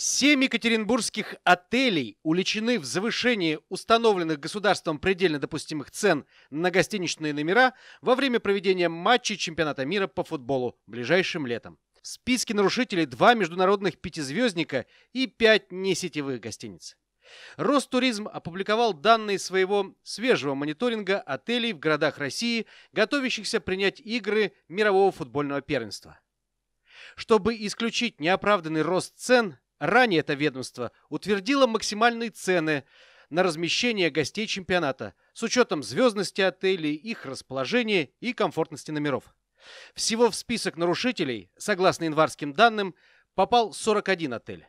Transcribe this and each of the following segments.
Семь екатеринбургских отелей уличены в завышении установленных государством предельно допустимых цен на гостиничные номера во время проведения матчей чемпионата мира по футболу ближайшим летом. В списке нарушителей два международных пятизвездника и пять несетевых гостиниц. Ростуризм опубликовал данные своего свежего мониторинга отелей в городах России, готовящихся принять игры мирового футбольного первенства. Чтобы исключить неоправданный рост цен, Ранее это ведомство утвердило максимальные цены на размещение гостей чемпионата с учетом звездности отелей, их расположения и комфортности номеров. Всего в список нарушителей, согласно январским данным, попал 41 отель.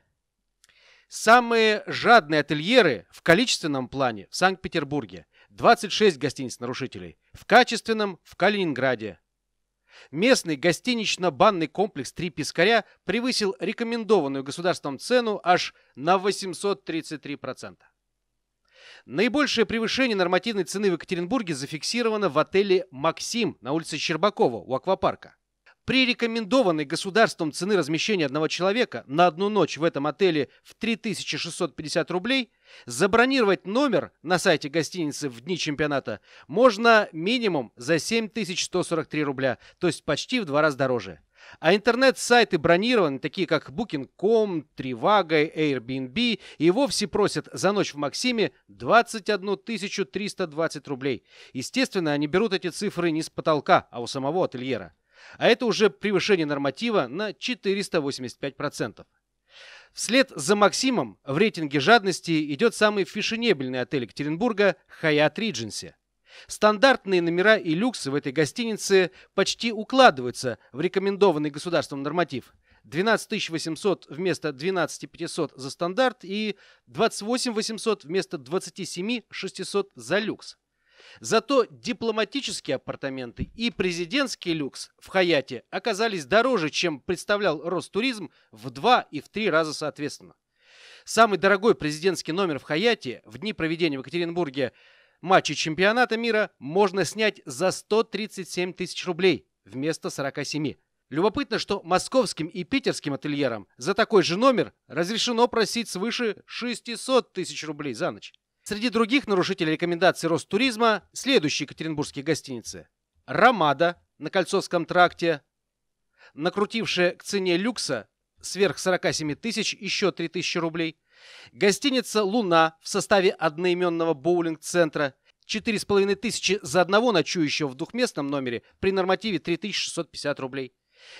Самые жадные ательеры в количественном плане в Санкт-Петербурге. 26 гостиниц нарушителей. В качественном в Калининграде. Местный гостинично-банный комплекс «Три пескаря» превысил рекомендованную государством цену аж на 833%. Наибольшее превышение нормативной цены в Екатеринбурге зафиксировано в отеле «Максим» на улице Щербакова у аквапарка. При рекомендованной государством цены размещения одного человека на одну ночь в этом отеле в 3650 рублей забронировать номер на сайте гостиницы в дни чемпионата можно минимум за 7143 рубля, то есть почти в два раза дороже. А интернет-сайты бронированы, такие как Booking.com, Trivago, Airbnb, и вовсе просят за ночь в Максиме 21 320 рублей. Естественно, они берут эти цифры не с потолка, а у самого ательера. А это уже превышение норматива на 485%. Вслед за Максимом в рейтинге жадности идет самый фешенебельный отель Екатеринбурга «Хаят Ридженси». Стандартные номера и люксы в этой гостинице почти укладываются в рекомендованный государством норматив. 12 800 вместо 12 500 за стандарт и 28 800 вместо 27 600 за люкс. Зато дипломатические апартаменты и президентский люкс в Хаяте оказались дороже, чем представлял Ростуризм в два и в три раза соответственно. Самый дорогой президентский номер в Хаяте в дни проведения в Екатеринбурге матча чемпионата мира можно снять за 137 тысяч рублей вместо 47. Любопытно, что московским и питерским ательерам за такой же номер разрешено просить свыше 600 тысяч рублей за ночь. Среди других нарушителей рекомендаций Ростуризма следующие екатеринбургские гостиницы. «Ромада» на Кольцовском тракте, накрутившая к цене люкса сверх 47 тысяч еще 3 тысячи рублей, гостиница «Луна» в составе одноименного боулинг-центра, 4,5 тысячи за одного ночующего в двухместном номере при нормативе 3650 рублей,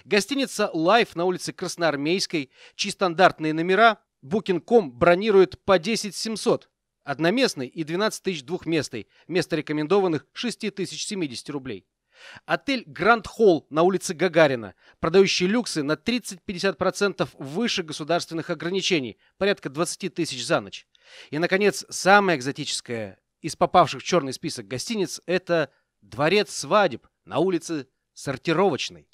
гостиница «Лайф» на улице Красноармейской, чьи стандартные номера Booking.com бронирует по 10 700, одноместный и 12 тысяч двухместный, вместо рекомендованных 6 тысяч 70 рублей. Отель Гранд Холл на улице Гагарина, продающий люксы на 30-50% выше государственных ограничений, порядка 20 тысяч за ночь. И, наконец, самое экзотическое из попавших в черный список гостиниц – это дворец свадеб на улице Сортировочной.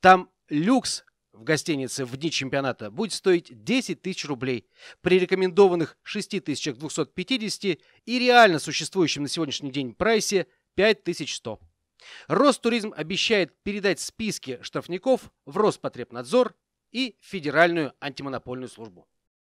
Там люкс в гостинице в дни чемпионата будет стоить 10 тысяч рублей при рекомендованных 6250 и реально существующем на сегодняшний день прайсе 5100. Ростуризм обещает передать списки штрафников в Роспотребнадзор и Федеральную антимонопольную службу.